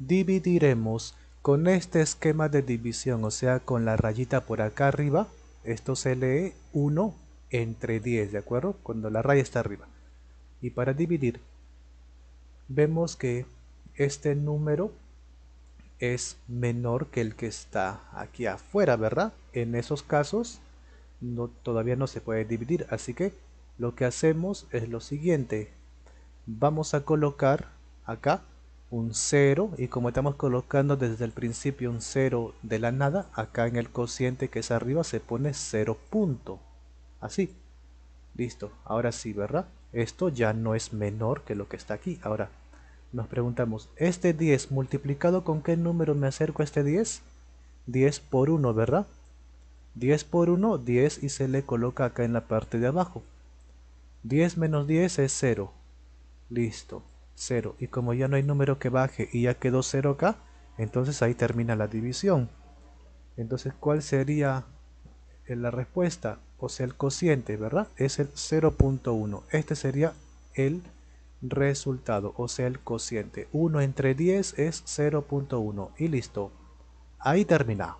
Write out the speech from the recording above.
dividiremos con este esquema de división, o sea, con la rayita por acá arriba, esto se lee 1 entre 10, ¿de acuerdo? Cuando la raya está arriba. Y para dividir, vemos que este número es menor que el que está aquí afuera, ¿verdad? En esos casos todavía no se puede dividir, así que lo que hacemos es lo siguiente. Vamos a colocar acá un 0 y como estamos colocando desde el principio un 0 de la nada, acá en el cociente que es arriba se pone 0 punto. Así. Listo. Ahora sí, ¿verdad? Esto ya no es menor que lo que está aquí. Ahora nos preguntamos, ¿este 10 multiplicado con qué número me acerco a este 10? 10 por 1, ¿verdad? 10 por 1, 10 y se le coloca acá en la parte de abajo. 10 menos 10 es 0. Listo. 0. Y como ya no hay número que baje y ya quedó 0 acá, entonces ahí termina la división. Entonces, ¿cuál sería eh, la respuesta? O sea, el cociente, ¿verdad? Es el 0.1. Este sería el resultado, o sea, el cociente. 1 entre 10 es 0.1 y listo. Ahí termina.